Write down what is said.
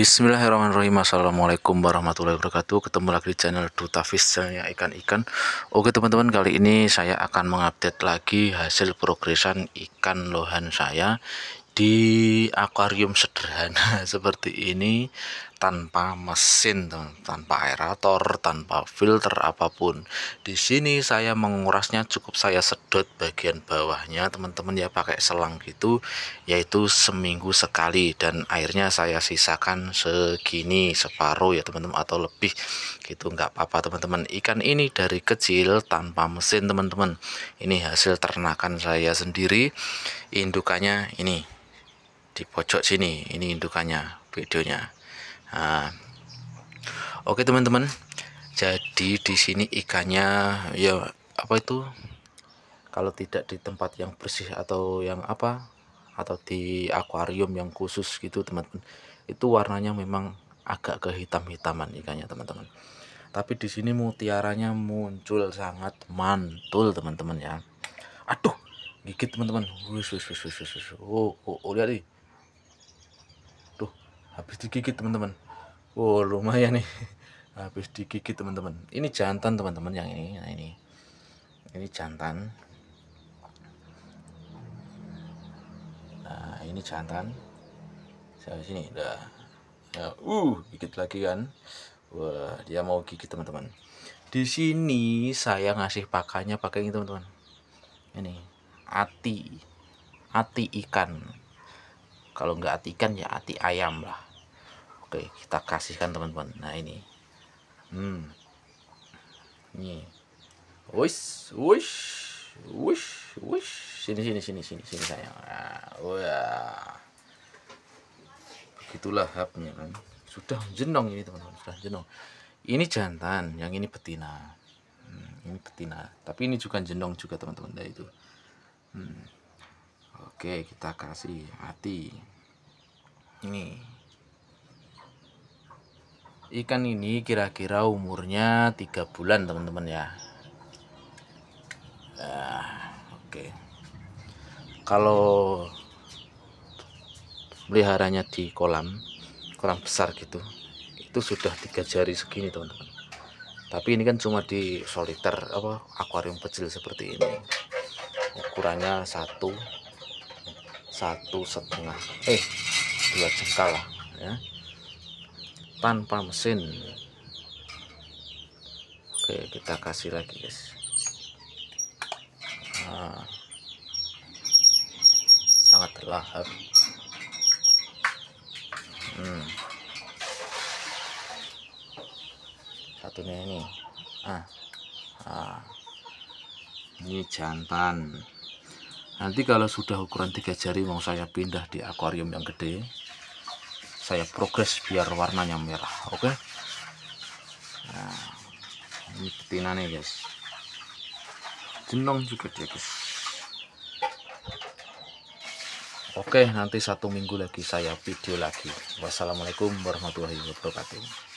Bismillahirrahmanirrahim Assalamualaikum warahmatullahi wabarakatuh Ketemu lagi di channel Duta Fish ikan-ikan Oke teman-teman kali ini saya akan mengupdate lagi Hasil progresan ikan lohan saya Di akuarium sederhana seperti ini tanpa mesin, tanpa aerator, tanpa filter apapun. Di sini saya mengurasnya cukup saya sedot bagian bawahnya, teman-teman ya pakai selang gitu, yaitu seminggu sekali dan airnya saya sisakan segini separuh ya teman-teman atau lebih gitu nggak apa-apa teman-teman. Ikan ini dari kecil tanpa mesin teman-teman. Ini hasil ternakan saya sendiri. Indukannya ini di pojok sini, ini indukannya videonya Nah, oke teman-teman. Jadi di sini ikannya ya apa itu? Kalau tidak di tempat yang bersih atau yang apa? Atau di akuarium yang khusus gitu teman-teman. Itu warnanya memang agak kehitam-hitaman ikannya teman-teman. Tapi di sini mutiaranya muncul sangat mantul teman-teman ya. Aduh, gigit teman-teman. Oh, oh, oh lihat nih habis digigit teman-teman wow lumayan nih habis digigit teman-teman ini jantan teman-teman yang ini nah ini ini jantan nah ini jantan saya sini udah ya, uh gigit lagi kan wah dia mau gigit teman-teman di sini saya ngasih pakannya pakai ini teman-teman ini ati ati ikan kalau nggak ati ikan ya ati ayam lah oke kita kasihkan teman-teman nah ini hmm ini wish wish wish wish sini sini sini sini sini sayang nah, wah begitulah hubnya kan sudah jenong ini teman-teman sudah jenong ini jantan yang ini betina hmm, ini betina tapi ini juga jenong juga teman-teman dari nah, itu hmm. Oke, kita kasih hati. Ini. Ikan ini kira-kira umurnya tiga bulan, teman-teman ya. Nah, oke. Kalau peliharanya di kolam, kolam besar gitu, itu sudah tiga jari segini, teman-teman. Tapi ini kan cuma di soliter apa akuarium kecil seperti ini. Ukurannya satu satu setengah eh dua jengkal lah ya tanpa mesin oke kita kasih lagi guys nah, sangat lahap hmm. satunya ini ah, ah. ini jantan nanti kalau sudah ukuran tiga jari mau saya pindah di akuarium yang gede saya progres biar warnanya merah oke okay? nah, ini betina nih guys jenong juga dia guys oke nanti satu minggu lagi saya video lagi wassalamualaikum warahmatullahi wabarakatuh